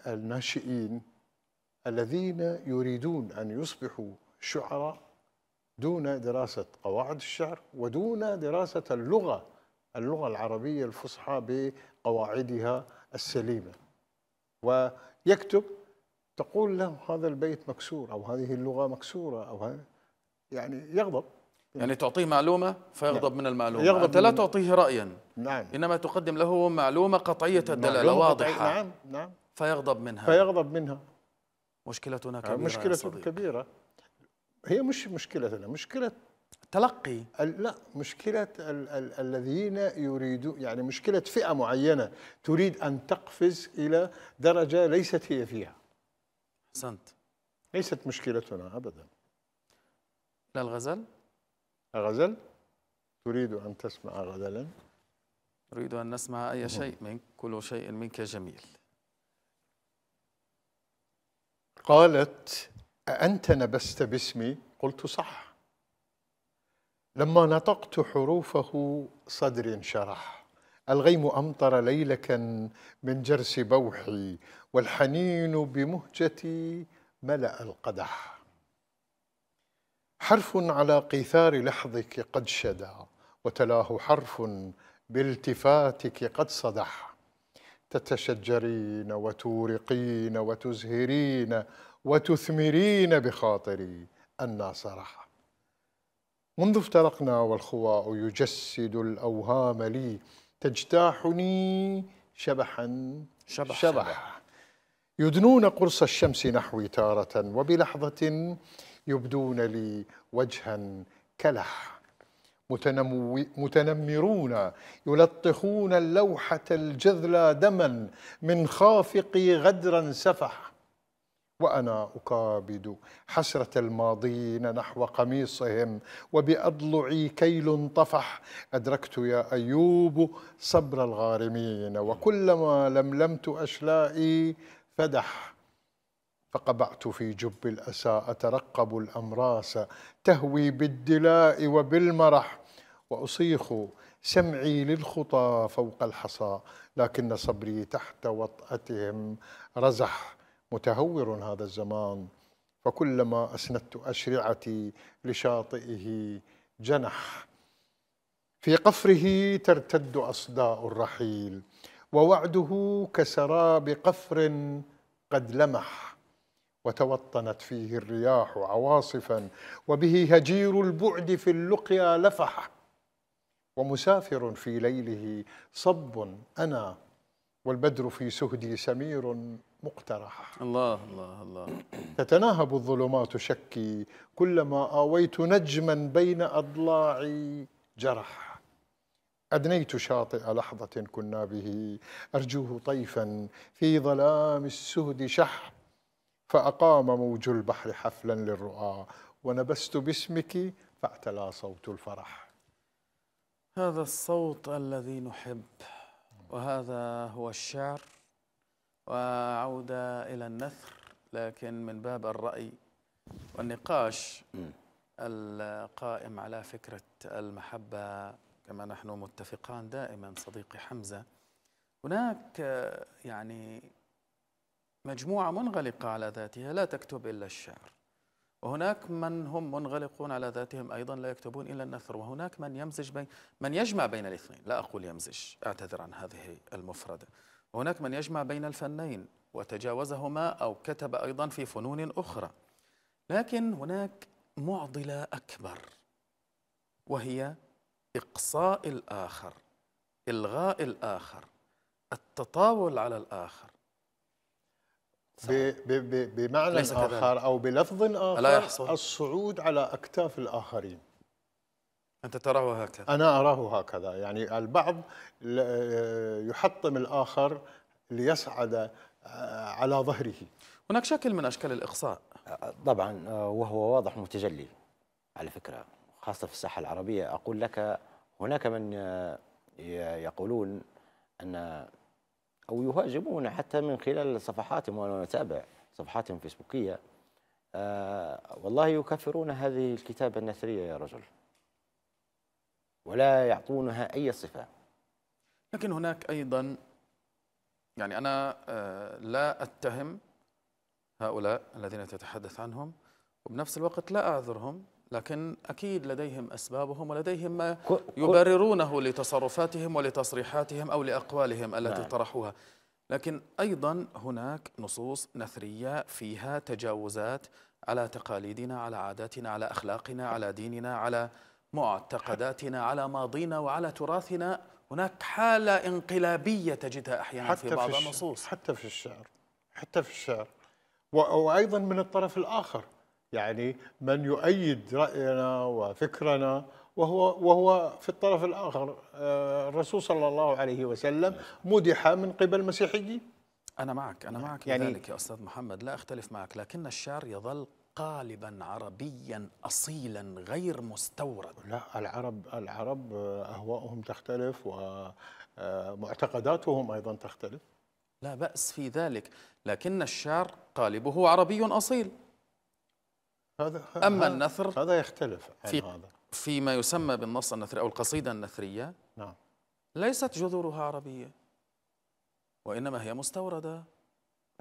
الناشئين الذين يريدون أن يصبحوا شعراء دون دراسة قواعد الشعر ودون دراسة اللغة اللغة العربية الفصحى بقواعدها السليمة ويكتب تقول له هذا البيت مكسور أو هذه اللغة مكسورة أو يعني يغضب يعني تعطيه معلومة فيغضب نعم. من المعلومة يغضب أنت لا تعطيه رأيا نعم إنما تقدم له معلومة قطعية الدلالة واضحة نعم نعم فيغضب منها فيغضب منها مشكلتنا كبيرة مشكلة كبيرة هي مش مشكلتنا مشكلة تلقي لا مشكلة ال ال الذين يريدون يعني مشكلة فئة معينة تريد أن تقفز إلى درجة ليست هي فيها أحسنت ليست مشكلتنا أبدا لا الغزل غزل تريد أن تسمع غزلا أريد أن نسمع أي شيء من كل شيء منك جميل قالت أأنت نبست باسمي قلت صح لما نطقت حروفه صدري انشرح الغيم أمطر ليلكا من جرس بوحي والحنين بمهجتي ملأ القدح حرف على قيثار لحظك قد شدى وتلاه حرف بالتفاتك قد صدح تتشجرين وتورقين وتزهرين وتثمرين بخاطري الناصرة منذ افترقنا والخواء يجسد الأوهام لي تجتاحني شبحا شبح, شبح, شبح يدنون قرص الشمس نحوي تارة وبلحظة يبدون لي وجها كلح متنمرون يلطخون اللوحة الجذلى دما من خافقي غدرا سفح وأنا أكابد حسرة الماضين نحو قميصهم وبأضلعي كيل طفح أدركت يا أيوب صبر الغارمين وكلما لملمت أشلائي فدح فقبعت في جب الأسى أترقب الأمراس تهوي بالدلاء وبالمرح وأصيخ سمعي للخطى فوق الحصى لكن صبري تحت وطأتهم رزح متهور هذا الزمان فكلما اسندت اشرعتي لشاطئه جنح في قفره ترتد اصداء الرحيل ووعده كسراب قفر قد لمح وتوطنت فيه الرياح عواصفا وبه هجير البعد في اللقيا لفح ومسافر في ليله صب انا والبدر في سهدي سمير مقترحة الله الله الله تتناهب الظلمات شكي كلما آويت نجما بين أضلاعي جرح أدنيت شاطئ لحظة كنا به أرجوه طيفا في ظلام السهد شح فأقام موج البحر حفلا للرؤى ونبست باسمك فاعتلى صوت الفرح هذا الصوت الذي نحب وهذا هو الشعر وعودة إلى النثر لكن من باب الرأي والنقاش القائم على فكرة المحبة كما نحن متفقان دائما صديقي حمزة هناك يعني مجموعة منغلقة على ذاتها لا تكتب إلا الشعر وهناك من هم منغلقون على ذاتهم أيضا لا يكتبون إلا النثر وهناك من يمزج بين من يجمع بين الاثنين لا أقول يمزج أعتذر عن هذه المفردة هناك من يجمع بين الفنين وتجاوزهما أو كتب أيضا في فنون أخرى لكن هناك معضلة أكبر وهي إقصاء الآخر إلغاء الآخر التطاول على الآخر بمعنى آخر أو بلفظ آخر لا يحصل. الصعود على أكتاف الآخرين أنت تراه هكذا أنا أراه هكذا يعني البعض يحطم الآخر ليصعد آه، على ظهره هناك شكل من أشكال الإقصاء آه، طبعا آه، وهو واضح متجلي على فكرة خاصة في الساحة العربية أقول لك هناك من يقولون أن أو يهاجمون حتى من خلال صفحاتهم وأنا أتابع صفحاتهم الفيسبوكية والله يكفرون هذه الكتابة النثرية يا رجل ولا يعطونها أي صفة لكن هناك أيضا يعني أنا آه، لا أتهم هؤلاء الذين تتحدث عنهم وبنفس الوقت لا أعذرهم لكن أكيد لديهم أسبابهم ولديهم ما يبررونه لتصرفاتهم ولتصريحاتهم أو لأقوالهم التي نعم. طرحوها لكن أيضا هناك نصوص نثرية فيها تجاوزات على تقاليدنا على عاداتنا على أخلاقنا على ديننا على معتقداتنا على ماضينا وعلى تراثنا هناك حالة انقلابية تجدها أحيانا حتى في بعض في النصوص حتى في الشعر حتى في الشعر وأيضا من الطرف الآخر يعني من يؤيد رأينا وفكرنا وهو وهو في الطرف الآخر آه، الرسول صلى الله عليه وسلم مدح من قبل مسيحيين أنا معك أنا معك يعني ذلك يا أستاذ محمد لا أختلف معك لكن الشعر يظل قالبا عربيا اصيلا غير مستورد لا العرب العرب اهواؤهم تختلف ومعتقداتهم آه، ايضا تختلف لا باس في ذلك لكن الشعر قالبه عربي اصيل هذا اما النثر هذا يختلف عن في هذا فيما يسمى بالنص النثري او القصيده النثريه نعم ليست جذورها عربيه وانما هي مستورده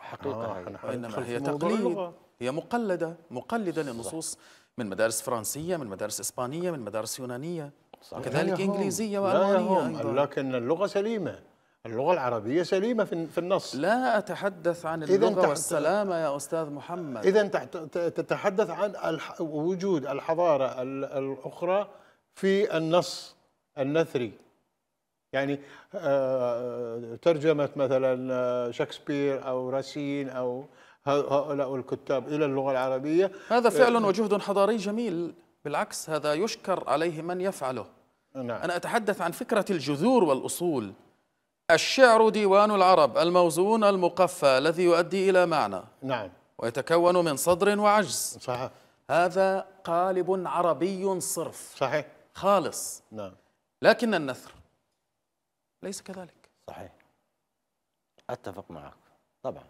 حقيقه آه وانما هي تقليد هي مقلدة مقلدة لنصوص من مدارس فرنسية من مدارس إسبانية من مدارس يونانية وكذلك إنجليزية وألمانية أيضا لكن اللغة سليمة اللغة العربية سليمة في النص لا أتحدث عن اللغة والسلامة يا أستاذ محمد إذا تتحدث عن الح... وجود الحضارة الأخرى في النص النثري يعني آه، ترجمة مثلا آه، شكسبير أو راسين أو هؤلاء الكتاب إلى اللغة العربية هذا آه، فعل وجهد حضاري جميل بالعكس هذا يشكر عليه من يفعله نعم. أنا أتحدث عن فكرة الجذور والأصول الشعر ديوان العرب الموزون المقفى الذي يؤدي إلى معنى نعم ويتكون من صدر وعجز صحيح هذا قالب عربي صرف صحيح خالص نعم لكن النثر ليس كذلك صحيح أتفق معك طبعا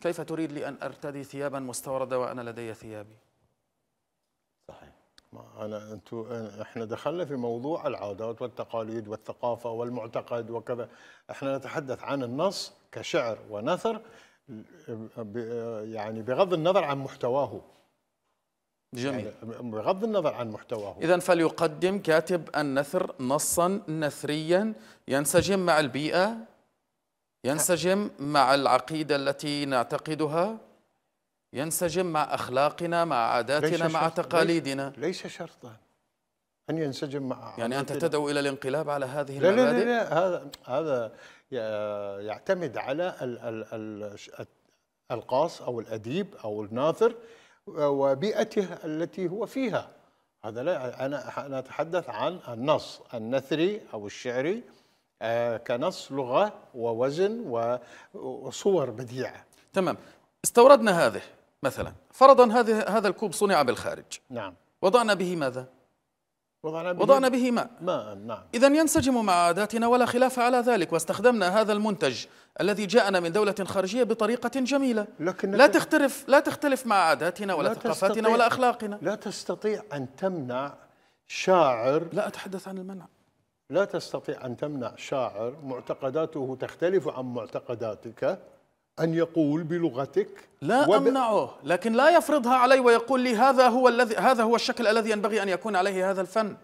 كيف تريد لي أن أرتدي ثيابا مستوردة وأنا لدي ثيابي صحيح ما أنا أنتو إحنا دخلنا في موضوع العادات والتقاليد والثقافة والمعتقد وكذا إحنا نتحدث عن النص كشعر ونثر يعني بغض النظر عن محتواه جميل يعني بغض النظر عن محتواه إذا فليقدم كاتب النثر نصا نثريا ينسجم مع البيئة ينسجم مع العقيدة التي نعتقدها ينسجم مع أخلاقنا مع عاداتنا مع تقاليدنا ليس شرطا أن ينسجم مع يعني أنت تدعو إلى الانقلاب على هذه لا المبادئ لا, لا, لا هذا هذا يعتمد على ال ال ال القاص أو الأديب أو الناظر وبيئته التي هو فيها هذا لا أنا أتحدث عن النص النثري أو الشعري آه، كنص لغة ووزن وصور بديعة تمام استوردنا هذه مثلا فرضا هذه هذا الكوب صنع بالخارج نعم وضعنا به ماذا؟ وضعنا به, وضعنا به ماء ماء نعم إذا ينسجم مع عاداتنا ولا خلاف على ذلك واستخدمنا هذا المنتج الذي جاءنا من دولة خارجية بطريقة جميلة لكن لا تختلف لا تختلف مع عاداتنا ولا ثقافاتنا ولا أخلاقنا لا تستطيع أن تمنع شاعر لا أتحدث عن المنع لا تستطيع أن تمنع شاعر معتقداته تختلف عن معتقداتك أن يقول بلغتك لا وب... أمنعه لكن لا يفرضها علي ويقول لي هذا هو الذي هذا هو الشكل الذي ينبغي أن يكون عليه هذا الفن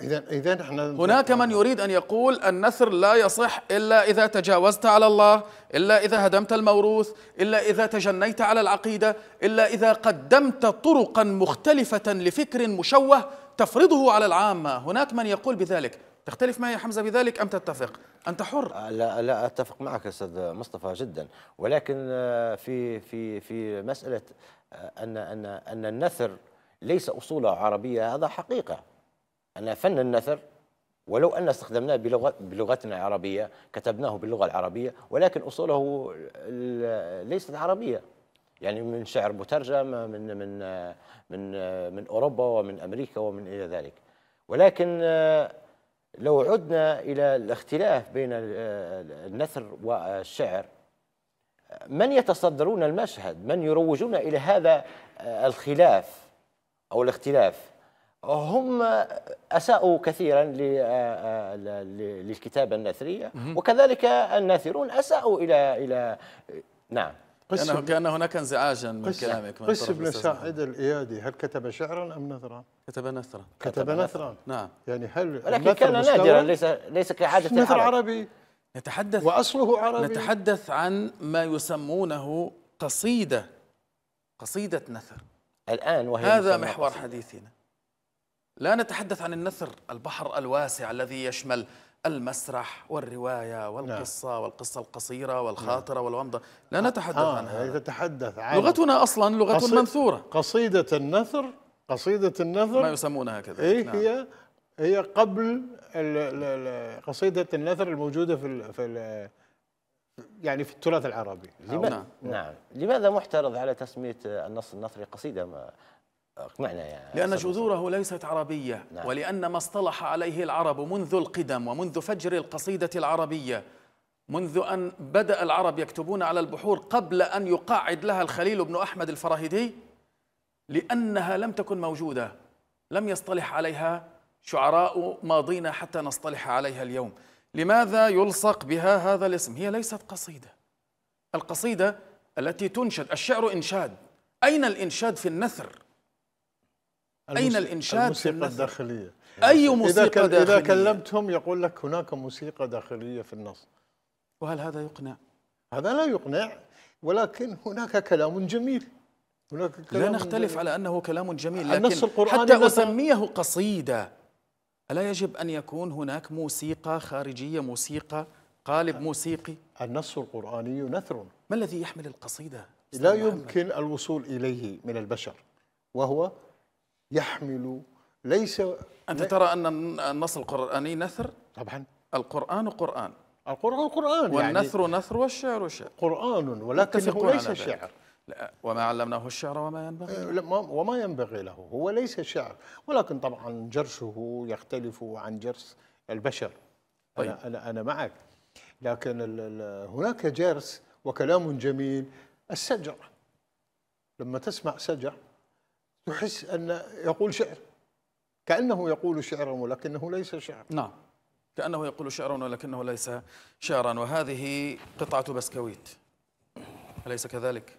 إذا إذا احنا هناك من يريد أن يقول النثر لا يصح إلا إذا تجاوزت على الله، إلا إذا هدمت الموروث، إلا إذا تجنيت على العقيدة، إلا إذا قدمت طرقا مختلفة لفكر مشوه تفرضه على العامة هناك من يقول بذلك تختلف معي يا حمزة بذلك أم تتفق أنت حر آه، لا لا أتفق معك أستاذ مصطفى جدا ولكن آه، في في في مسألة آه، أن أن أن النثر ليس أصوله عربية هذا حقيقة أن فن النثر ولو أن استخدمناه بلغة بلغتنا العربية كتبناه باللغة العربية ولكن أصوله ليست عربية يعني من شعر مترجم من من من من اوروبا ومن امريكا ومن الى ذلك ولكن آه، لو عدنا الى الاختلاف بين آه، النثر والشعر من يتصدرون المشهد من يروجون الى هذا آه، الخلاف او الاختلاف هم اساءوا كثيرا للكتابه النثريه وكذلك الناثرون اساءوا الى الى نعم كان كان هناك انزعاجا من قس كلامك من قس بن ساعد الايادي هل كتب شعرا ام نثرا؟ كتب نثرا كتب نثرا نعم يعني هل ولكن كان نادرا ليس ليس كعاده نثر عربي نتحدث واصله عربي نتحدث عن ما يسمونه قصيده قصيده نثر الان وهي هذا محور قصيدة. حديثنا لا نتحدث عن النثر البحر الواسع الذي يشمل المسرح والروايه والقصه نعم. والقصه القصيره نعم. والخاطره نعم. والومضه لا آه، نتحدث آه عنها تتحدث عن لغتنا اصلا لغه قصيد منثوره قصيده النثر قصيده النثر ما يسمونها كذا إيه نعم. هي هي قبل قصيده النثر الموجوده في الـ في الـ يعني في التراث العربي لماذا نعم. نعم لماذا محترض على تسميه النص النثري قصيده اقنعنا يا لأن جذوره ليست عربية نعم. ولأن ما اصطلح عليه العرب منذ القدم ومنذ فجر القصيدة العربية منذ أن بدأ العرب يكتبون على البحور قبل أن يقاعد لها الخليل بن أحمد الفراهيدي لأنها لم تكن موجودة لم يصطلح عليها شعراء ماضينا حتى نصطلح عليها اليوم لماذا يلصق بها هذا الاسم؟ هي ليست قصيدة القصيدة التي تنشد الشعر إنشاد أين الإنشاد في النثر؟ أين الإنشاد الموسيقى الداخلية أي موسيقى إذا داخلية إذا كلمتهم يقول لك هناك موسيقى داخلية في النص وهل هذا يقنع؟ هذا لا يقنع ولكن هناك كلام جميل هناك كلام لا نختلف على أنه كلام جميل لكن النص حتى أسميه قصيدة ألا يجب أن يكون هناك موسيقى خارجية موسيقى قالب موسيقي النص القرآني نثر ما الذي يحمل القصيدة؟ لا يمكن الوصول إليه من البشر وهو يحمل ليس أنت ترى أن النص القرآني نثر؟ طبعا القرآن قرآن القرآن قرآن يعني والنثر يعني نثر والشعر شعر قرآن ولكنه ليس شعر لا وما علمناه الشعر وما ينبغي له آه، وما ينبغي له هو ليس شعر ولكن طبعا جرسه يختلف عن جرس البشر طيب. أنا, أنا, أنا معك لكن هناك جرس وكلام جميل السجع لما تسمع سجع تحس أن يقول شعر كأنه يقول شعرا ولكنه ليس شعرا نعم كأنه يقول شعرا ولكنه ليس شعرا وهذه قطعة بسكويت أليس كذلك؟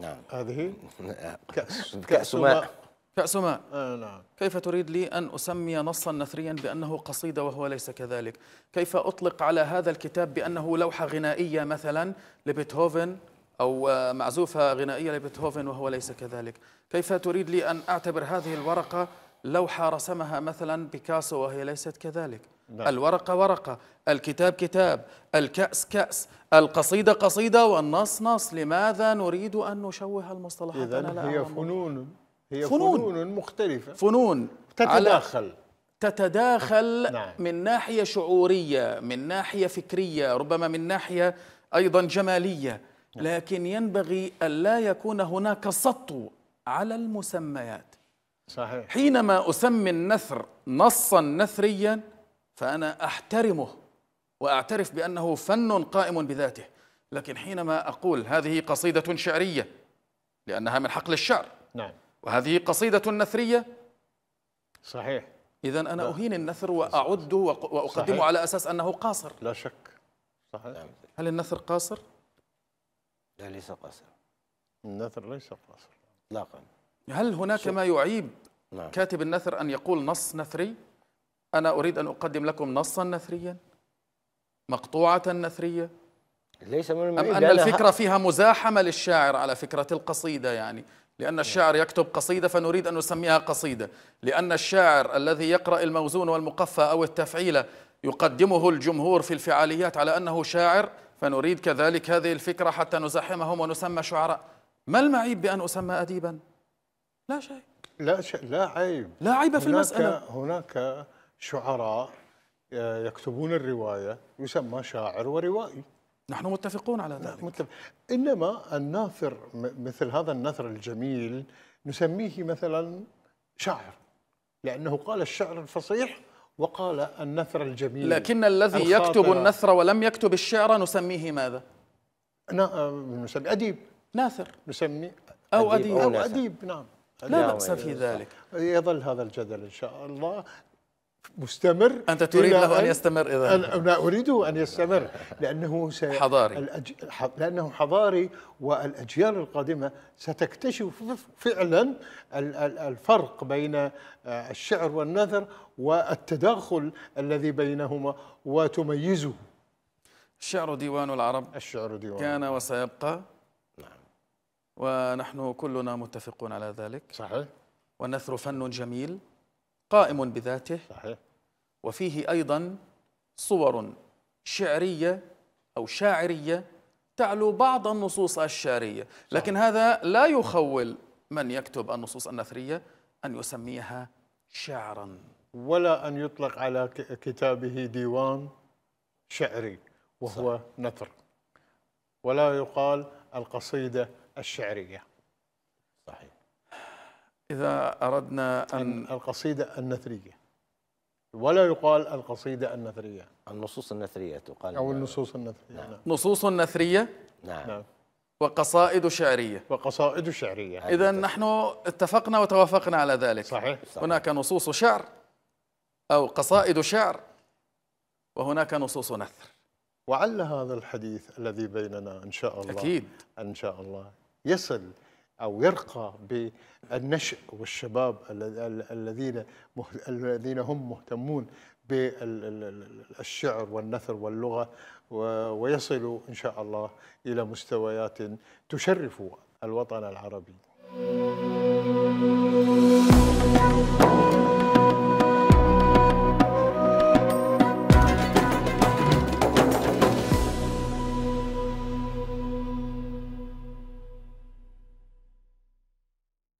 نعم هذه كأس, كأس ماء كأس ماء آه نعم. كيف تريد لي أن أسمي نصا نثريا بأنه قصيدة وهو ليس كذلك كيف أطلق على هذا الكتاب بأنه لوحة غنائية مثلا لبيتهوفن أو معزوفة غنائية لبيتهوفن وهو ليس كذلك كيف تريد لي أن أعتبر هذه الورقة لوحة رسمها مثلا بيكاسو وهي ليست كذلك لا. نعم. الورقة ورقة الكتاب كتاب الكأس كأس القصيدة قصيدة والنص نص لماذا نريد أن نشوه المصطلحات إذا هي فنون هي فنون, فنون مختلفة فنون تتداخل تتداخل نعم. من ناحية شعورية من ناحية فكرية ربما من ناحية أيضا جمالية نعم. لكن ينبغي ألا يكون هناك سطو على المسميات صحيح. حينما أسمي النثر نصا نثريا فأنا أحترمه وأعترف بأنه فن قائم بذاته لكن حينما أقول هذه قصيدة شعرية لأنها من حقل الشعر نعم. وهذه قصيدة نثرية صحيح إذا أنا لا. أهين النثر وأعده وأقدمه على أساس أنه قاصر لا شك صحيح هل النثر قاصر؟ لا ليس قاصرا النثر ليس قصرا اطلاقا هل هناك ما يعيب نعم. كاتب النثر أن يقول نص نثري أنا أريد أن أقدم لكم نصا نثريا مقطوعة نثرية ليس من أم أن الفكرة فيها مزاحمة للشاعر على فكرة القصيدة يعني لأن نعم. الشاعر يكتب قصيدة فنريد أن نسميها قصيدة لأن الشاعر الذي يقرأ الموزون والمقفى أو التفعيلة يقدمه الجمهور في الفعاليات على أنه شاعر فنريد كذلك هذه الفكرة حتى نزاحمهم ونسمى شعراء ما المعيب بأن أسمى أديبا؟ لا شيء لا شيء لا عيب لا عيب في المسألة هناك شعراء آه، يكتبون الرواية يسمى شاعر وروائي نحن متفقون على ذلك متفق. إنما الناثر مثل هذا النثر الجميل نسميه مثلا شاعر لأنه قال الشعر الفصيح وقال النثر الجميل لكن الذي يكتب النثر ولم يكتب الشعر نسميه ماذا؟ آه، نسمي أديب ناثر نسميه أو أديب أو أديب, أو أديب نعم لا بأس في ذلك يظل هذا الجدل إن شاء الله مستمر أنت تريد له أن, يستمر إذا أنا أريده أن يستمر لأنه سي... حضاري الأج... لأنه حضاري والأجيال القادمة ستكتشف فعلا الفرق بين آه، الشعر والنثر والتداخل الذي بينهما وتميزه الشعر ديوان العرب الشعر ديوان كان وسيبقى نعم ونحن كلنا متفقون على ذلك صحيح والنثر فن جميل قائم بذاته صحيح وفيه أيضا صور شعرية أو شاعرية تعلو بعض النصوص الشعرية لكن صحيح. هذا لا يخول من يكتب النصوص النثرية أن يسميها شعرا ولا أن يطلق على كتابه ديوان شعري وهو صحيح. نثر ولا يقال القصيدة الشعرية إذا أردنا أن القصيدة النثرية ولا يقال القصيدة النثرية النصوص النثرية تقال أو النصوص النثرية نعم. نعم. نصوص نثرية نعم, نعم. وقصائد شعرية وقصائد شعرية إذا نحن اتفقنا وتوافقنا على ذلك صحيح. صحيح هناك نصوص شعر أو قصائد شعر وهناك نصوص نثر وعل هذا الحديث الذي بيننا إن شاء الله أكيد إن شاء الله يصل او يرقى بالنشء والشباب الذين الذين هم مهتمون بالشعر والنثر واللغه ويصلوا ان شاء الله الى مستويات تشرف الوطن العربي.